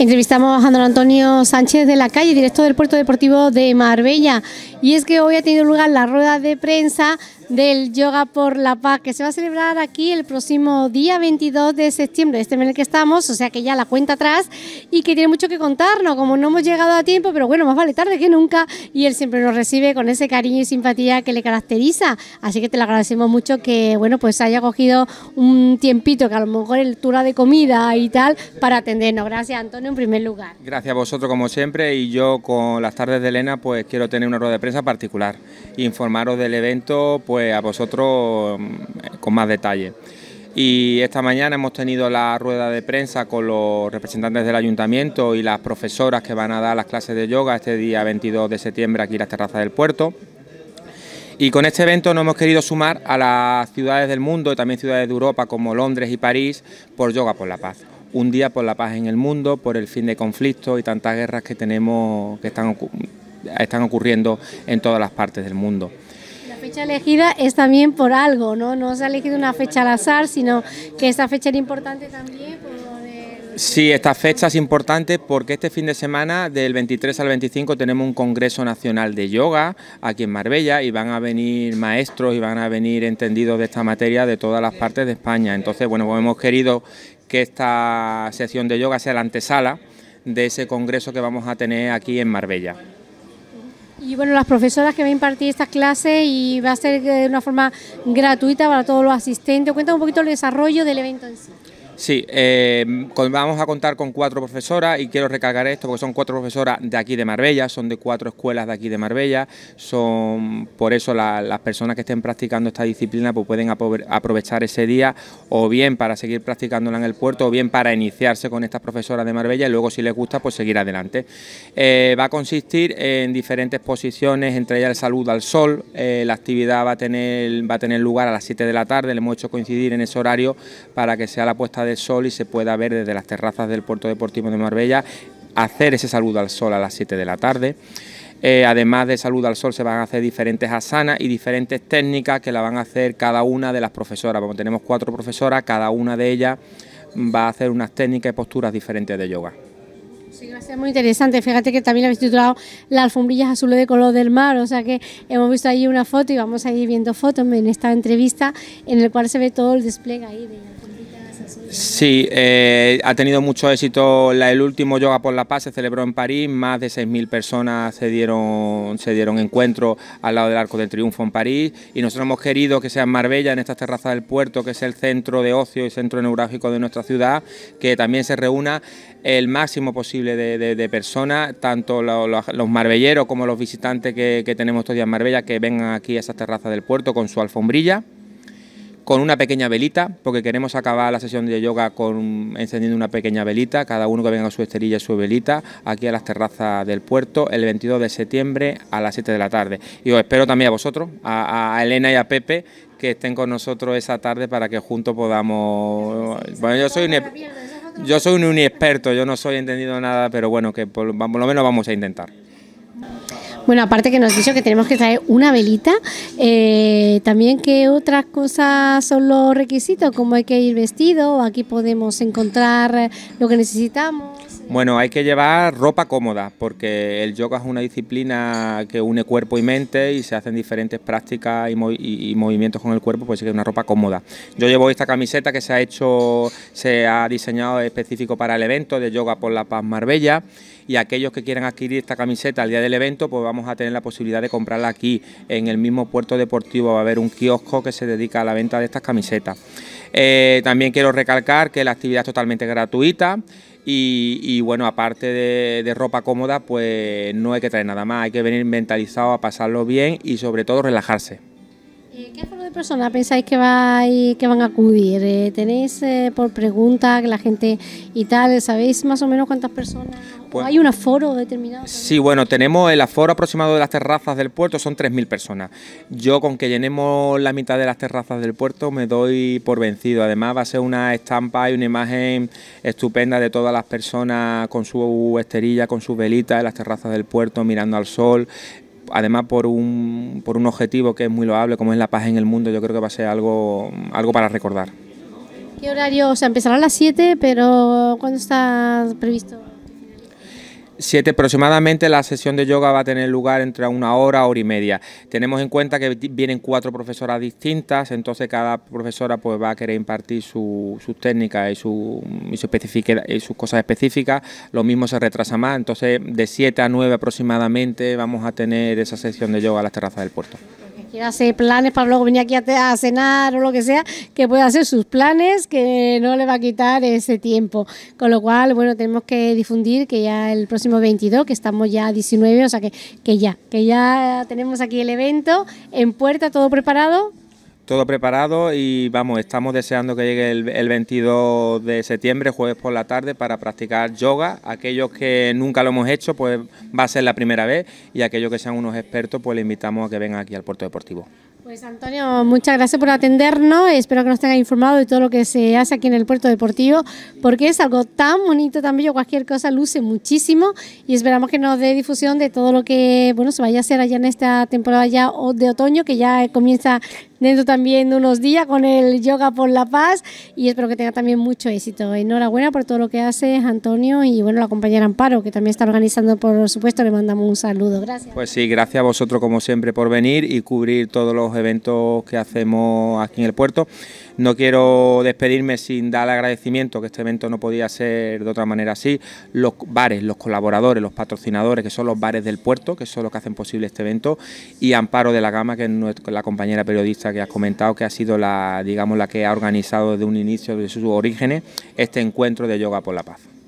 Entrevistamos a Andrés Antonio Sánchez de la calle, director del puerto deportivo de Marbella. Y es que hoy ha tenido lugar la rueda de prensa del Yoga por la Paz, que se va a celebrar aquí el próximo día 22 de septiembre, este mes en el que estamos, o sea que ya la cuenta atrás, y que tiene mucho que contarnos, como no hemos llegado a tiempo, pero bueno, más vale tarde que nunca, y él siempre nos recibe con ese cariño y simpatía que le caracteriza, así que te lo agradecemos mucho que, bueno, pues haya cogido un tiempito, que a lo mejor el tour de comida y tal, para atendernos. Gracias, Antonio, en primer lugar. Gracias a vosotros, como siempre, y yo con las tardes de Elena, pues quiero tener una rueda de prensa particular, informaros del evento, pues pues, a vosotros mm, con más detalle. Y esta mañana hemos tenido la rueda de prensa con los representantes del ayuntamiento y las profesoras que van a dar las clases de yoga este día 22 de septiembre aquí en las terrazas del puerto. Y con este evento nos hemos querido sumar a las ciudades del mundo y también ciudades de Europa como Londres y París por Yoga por la Paz. Un día por la paz en el mundo, por el fin de conflictos y tantas guerras que tenemos que están ocurriendo en todas las partes del mundo fecha elegida es también por algo, ¿no? No se ha elegido una fecha al azar, sino que esta fecha era importante también por Sí, esta fecha es importante porque este fin de semana, del 23 al 25, tenemos un Congreso Nacional de Yoga aquí en Marbella y van a venir maestros y van a venir entendidos de esta materia de todas las partes de España. Entonces, bueno, pues hemos querido que esta sesión de yoga sea la antesala de ese congreso que vamos a tener aquí en Marbella. Y bueno, las profesoras que van a impartir estas clases y va a ser de una forma gratuita para todos los asistentes. Cuéntanos un poquito el desarrollo del evento en sí. Sí, eh, vamos a contar con cuatro profesoras y quiero recalcar esto porque son cuatro profesoras de aquí de Marbella, son de cuatro escuelas de aquí de Marbella, son por eso las personas que estén practicando esta disciplina pues pueden aprovechar ese día o bien para seguir practicándola en el puerto o bien para iniciarse con estas profesoras de Marbella y luego si les gusta pues seguir adelante. Eh, va a consistir en diferentes posiciones, entre ellas el salud al sol, eh, la actividad va a, tener, va a tener lugar a las 7 de la tarde, le hemos hecho coincidir en ese horario para que sea la puesta de el sol y se pueda ver desde las terrazas del puerto deportivo de Marbella, hacer ese saludo al sol a las 7 de la tarde. Eh, además de saludo al Sol se van a hacer diferentes asanas y diferentes técnicas que la van a hacer cada una de las profesoras. Como tenemos cuatro profesoras, cada una de ellas va a hacer unas técnicas y posturas diferentes de yoga. Sí, gracias, muy interesante. Fíjate que también habéis titulado las alfombrillas azules de color del mar, o sea que hemos visto ahí una foto y vamos a ir viendo fotos en esta entrevista en el cual se ve todo el despliegue ahí de Sí, eh, ha tenido mucho éxito el último Yoga por la Paz, se celebró en París, más de 6.000 personas se dieron, se dieron encuentro al lado del Arco del Triunfo en París y nosotros hemos querido que sea en Marbella, en estas terraza del puerto, que es el centro de ocio y centro neurálgico de nuestra ciudad, que también se reúna el máximo posible de, personas, tanto los marbelleros como los visitantes que, que tenemos todavía días en Marbella, que vengan aquí a esas terraza del puerto con su alfombrilla con una pequeña velita, porque queremos acabar la sesión de yoga con encendiendo una pequeña velita, cada uno que venga a su esterilla y su velita, aquí a las terrazas del puerto, el 22 de septiembre a las 7 de la tarde. Y os espero también a vosotros, a, Elena y a Pepe, que estén con nosotros esa tarde para que juntos podamos... Bueno, yo soy un, yo soy un inexperto, yo no soy entendido nada, pero bueno, que por lo menos vamos a intentar. Bueno, aparte que nos dijo que tenemos que traer una velita, eh, también qué otras cosas son los requisitos, como hay que ir vestido, aquí podemos encontrar lo que necesitamos. Bueno, hay que llevar ropa cómoda porque el yoga es una disciplina que une cuerpo y mente y se hacen diferentes prácticas y, movimientos con el cuerpo, pues sí que es una ropa cómoda. Yo llevo esta camiseta que se ha hecho, se ha diseñado específico para el evento de Yoga por la Paz Marbella y aquellos que quieran adquirir esta camiseta al día del evento, pues vamos a tener la posibilidad de comprarla aquí en el mismo puerto deportivo. Va a haber un kiosco que se dedica a la venta de estas camisetas. Eh, también quiero recalcar que la actividad es totalmente gratuita. Y, bueno, aparte de, de, ropa cómoda, pues no hay que traer nada más, hay que venir mentalizado a pasarlo bien y sobre todo relajarse qué tipo de personas pensáis que, va que van a acudir? Eh, ¿Tenéis eh, por pregunta que la gente y tal? ¿Sabéis más o menos cuántas personas? Pues ¿Hay un aforo determinado? Sí, bueno, tenemos el aforo aproximado de las terrazas del puerto, son 3.000 personas. Yo con que llenemos la mitad de las terrazas del puerto me doy por vencido. Además va a ser una estampa y una imagen estupenda de todas las personas con su esterilla, con sus velitas en las terrazas del puerto, mirando al sol, además por un, por un objetivo que es muy loable, como es la paz en el mundo, yo creo que va a ser algo, algo para recordar. ¿Qué horario? O sea, empezará a las 7, pero ¿cuándo está previsto? Siete aproximadamente la sesión de yoga va a tener lugar entre una hora, hora y media. Tenemos en cuenta que vienen cuatro profesoras distintas, entonces cada profesora pues va a querer impartir sus técnicas y, su, y, sus cosas específicas, lo mismo se retrasa más, entonces de 7 a 9 aproximadamente vamos a tener esa sesión de yoga a las terrazas del puerto quiera hacer planes para luego venir aquí a, cenar o lo que sea, que pueda hacer sus planes, que no le va a quitar ese tiempo. Con lo cual, bueno, tenemos que difundir que ya el próximo 22, que estamos ya a 19, o sea que, que ya, que ya tenemos aquí el evento en puerta, todo preparado todo preparado y vamos, estamos deseando que llegue el, 22 de septiembre, jueves por la tarde, para practicar yoga. Aquellos que nunca lo hemos hecho, pues va a ser la primera vez y aquellos que sean unos expertos, pues le invitamos a que vengan aquí al puerto deportivo. Pues Antonio, muchas gracias por atendernos. Espero que nos tenga informado de todo lo que se hace aquí en el puerto deportivo, porque es algo tan bonito, también cualquier cosa luce muchísimo y esperamos que nos dé difusión de todo lo que bueno se vaya a hacer allá en esta temporada ya de otoño, que ya comienza dentro también de unos días con el Yoga por la Paz y espero que tenga también mucho éxito. Enhorabuena por todo lo que haces, Antonio, y bueno, la compañera Amparo, que también está organizando, por supuesto, le mandamos un saludo. Gracias. Pues sí, gracias a vosotros como siempre por venir y cubrir todos los eventos que hacemos aquí en el puerto. No quiero despedirme sin dar agradecimiento, que este evento no podía ser de otra manera así. Los bares, los colaboradores, los patrocinadores, que son los bares del puerto, que son los que hacen posible este evento, y Amparo de la Gama, que es la compañera periodista que has comentado, que ha sido la, digamos, la que ha organizado desde un inicio, desde sus orígenes, este encuentro de Yoga por la Paz.